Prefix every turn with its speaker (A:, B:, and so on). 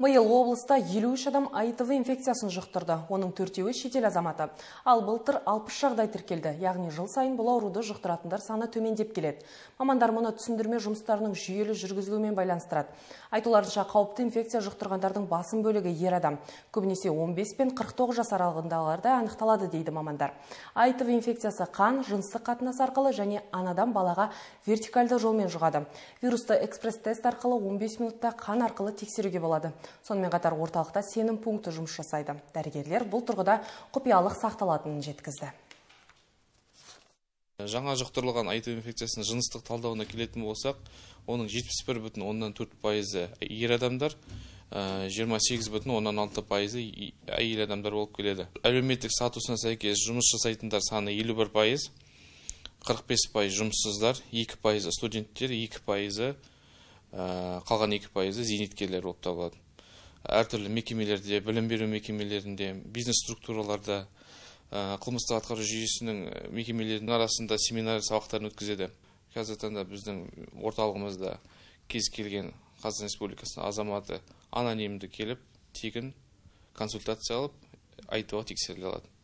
A: Биыл облыста 53 адам АИТВ инфекциясын жұқтырды. Оның төртеуі шетел азаматы. Ал былтыр 60 жағдай тіркелді. Яғни жыл сайын бұл ауруды жұқтыратындар саны төмендеп келеді. Мамандар мұны түсіндірме жұмыстарының жүйелі жүргізілуімен байланыстырады. Айтуларынша қауіпті инфекция жұқтырғандардың басым бөлігі ер адам. Көбінесе 15 пен 49 жас аралығындағыларда анықталады дейді мамандар. АИТВ инфекциясы қан, жыныстық қатынас арқылы және анадан балаға вертикальды жолмен жұғады. Вирусты экспресс-тест арқылы 15 минутта қан арқылы тексеруге болады сонымен қатар орталықта сенім пункті жұмыс жасайды дәрігерлер бұл тұрғыда құпиялық сақталатынын жеткізді
B: жаңа жұқтырылған аитв инфекциясының жыныстық талдауына келетін болсақ оның жетпіс бір бүтін оннан төрт пайызы ер адамдар ә, жиырма сегіз бүтін оннан алты пайызы әйел адамдар болып келеді әлеуметтік статусына сәйкес жұмыс жасайтындар саны елу бір пайыз қырық бес пайыз жұмыссыздар екі пайызы студенттер екі пайызы ә, қалған екі пайызы зейнеткерлер болып табылады әртүрлі мекемелерде білім беру мекемелерінде бизнес структураларда қылмыстық атқару жүйесінің мекемелерінің арасында семинар сабақтарын өткізеді қазіргі таңда біздің орталығымызда кез келген қазақстан республикасының азаматы анонимді келіп тегін консультация алып айтуға тексеріле алады